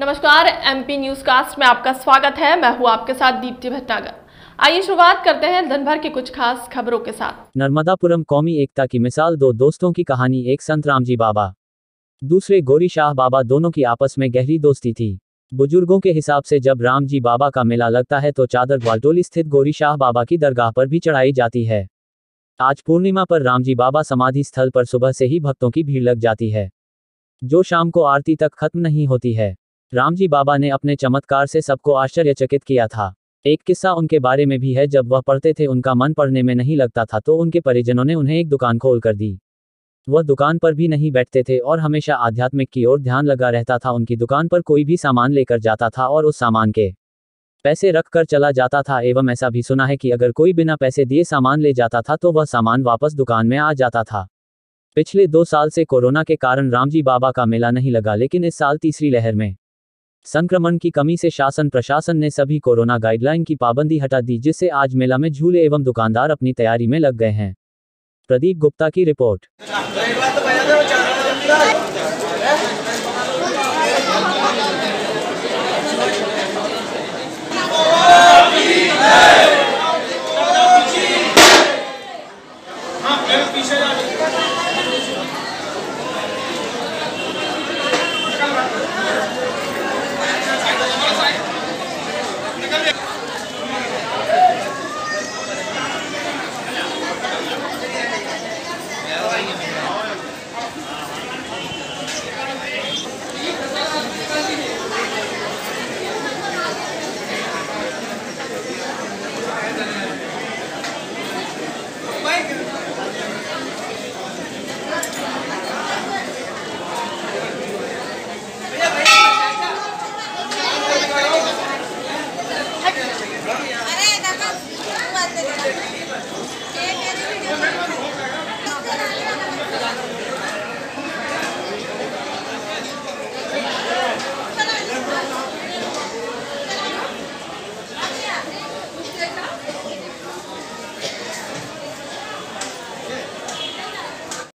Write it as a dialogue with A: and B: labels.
A: नमस्कार MP news cast में आपका स्वागत है मैं हूँ आपके साथ दीप्ति भटनागर आइए शुरुआत करते हैं दिनभर की कुछ खास खबरों के साथ
B: नर्मदापुरम कौमी एकता की मिसाल दो दोस्तों की कहानी एक संत रामजी बाबा दूसरे गोरी शाह बाबा दोनों की आपस में गहरी दोस्ती थी बुजुर्गों के हिसाब से जब राम जी बाबा का मेला लगता है तो चादर ग्वालटोली स्थित गोरी शाह बाबा की दरगाह पर भी चढ़ाई जाती है आज पूर्णिमा पर रामजी बाबा समाधि स्थल पर सुबह से ही भक्तों की भीड़ लग जाती है जो शाम को आरती तक खत्म नहीं होती है रामजी बाबा ने अपने चमत्कार से सबको आश्चर्यचकित किया था एक किस्सा उनके बारे में भी है जब वह पढ़ते थे उनका मन पढ़ने में नहीं लगता था तो उनके परिजनों ने उन्हें एक दुकान खोल कर दी वह दुकान पर भी नहीं बैठते थे और हमेशा आध्यात्मिक की ओर ध्यान लगा रहता था उनकी दुकान पर कोई भी सामान लेकर जाता था और उस सामान के पैसे रख कर चला जाता था एवं ऐसा भी सुना है कि अगर कोई बिना पैसे दिए सामान ले जाता था तो वह सामान वापस दुकान में आ जाता था पिछले दो साल से कोरोना के कारण रामजी बाबा का मेला नहीं लगा लेकिन इस साल तीसरी लहर में संक्रमण की कमी से शासन प्रशासन ने सभी कोरोना गाइडलाइन की पाबंदी हटा दी जिससे आज मेला में झूले एवं दुकानदार अपनी तैयारी में लग गए हैं प्रदीप गुप्ता की रिपोर्ट